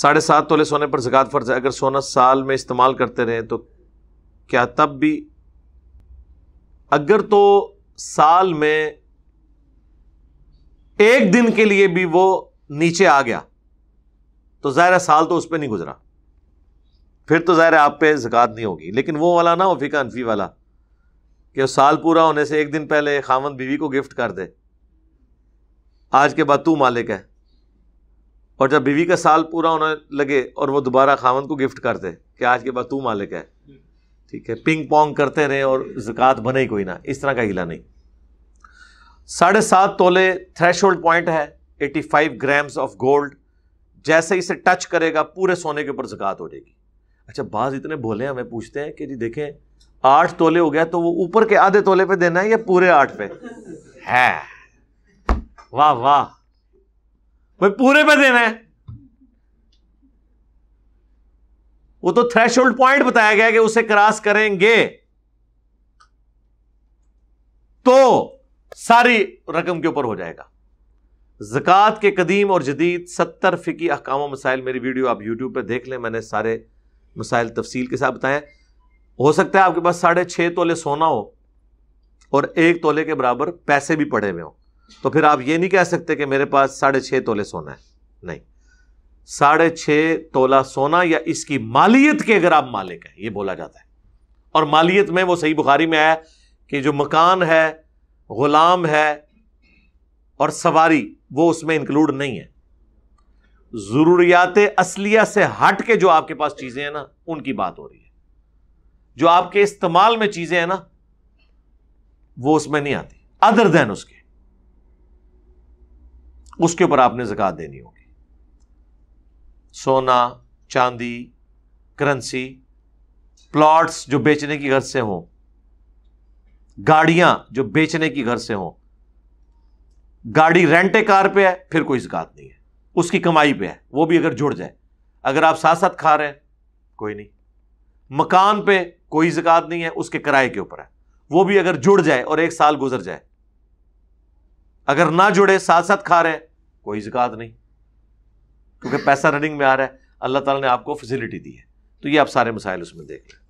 साढ़े सात तोले सोने पर जक़ात फ़र्ज है अगर सोना साल में इस्तेमाल करते रहे तो क्या तब भी अगर तो साल में एक दिन के लिए भी वो नीचे आ गया तो ज़ाहिर साल तो उस पर नहीं गुजरा फिर तो ज़ाहिर आप पे जक़ात नहीं होगी लेकिन वो वाला ना वफी का अनफी वाला कि साल पूरा होने से एक दिन पहले खामन बीवी को गिफ्ट कर दे आज के बाद तू मालिक है और जब बीवी का साल पूरा होने लगे और वो दोबारा खावन को गिफ्ट कर दे कि आज के बाद तू मालिक है ठीक है पिंग पोंग करते रहे और जक़ात बने ही कोई ना इस तरह का हीला नहीं साढ़े सात तोले थ्रेश पॉइंट है 85 ग्राम्स ऑफ गोल्ड जैसे इसे टच करेगा पूरे सोने के ऊपर जक़ात हो जाएगी अच्छा बाज इतने भोले हमें पूछते हैं कि जी देखें आठ तोले हो गया तो वो ऊपर के आधे तोले पे देना है या पूरे आठ पे है वाह वाह भाई पूरे पे देना है वो तो थ्रेश पॉइंट बताया गया कि उसे क्रॉस करेंगे तो सारी रकम के ऊपर हो जाएगा जक़ात के कदीम और जदीद सत्तर फ़िकी अहकाम मसाइल मेरी वीडियो आप यूट्यूब पर देख लें मैंने सारे मसाइल तफसील के साथ बताए हो सकता है आपके पास साढ़े छः तोले सोना हो और एक तोले के बराबर पैसे भी पड़े हुए हों तो फिर आप ये नहीं कह सकते कि मेरे पास साढ़े छः तोले सोना है नहीं साढ़े छः तोला सोना या इसकी मालियत के अगर आप मालिक हैं ये बोला जाता है और मालियत में वो सही बुखारी में आया कि जो मकान है गुलाम है और सवारी वो उसमें इंक्लूड नहीं है ज़रूरियात असलिया से हट के जो आपके पास चीज़ें हैं ना उनकी बात हो रही है जो आपके इस्तेमाल में चीज़ें हैं ना वो उसमें नहीं आती अदर देन उसके उसके ऊपर आपने ज़क़़त देनी होगी सोना चांदी करंसी प्लॉट्स जो बेचने की घर से हो गाड़ियां जो बेचने की घर से हों गाड़ी रेंटे कार पे है फिर कोई जिकात नहीं है उसकी कमाई पे है वो भी अगर जुड़ जाए अगर आप साथ साथ खा रहे हैं कोई नहीं मकान पे कोई जिकात नहीं है उसके किराए के ऊपर है वो भी अगर जुड़ जाए और एक साल गुजर जाए अगर ना जुड़े साथ साथ खा रहे हैं कोई जिकात नहीं क्योंकि पैसा रनिंग में आ रहा है अल्लाह ताला ने आपको फैसिलिटी दी है तो ये आप सारे मसाइल उसमें देख लें